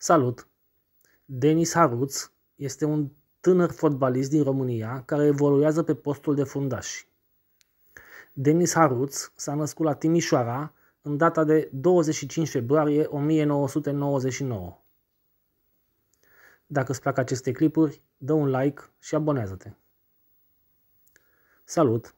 Salut! Denis Haruț este un tânăr fotbalist din România care evoluează pe postul de fundaș. Denis Haruț s-a născut la Timișoara în data de 25 februarie 1999. Dacă îți plac aceste clipuri, dă un like și abonează-te. Salut!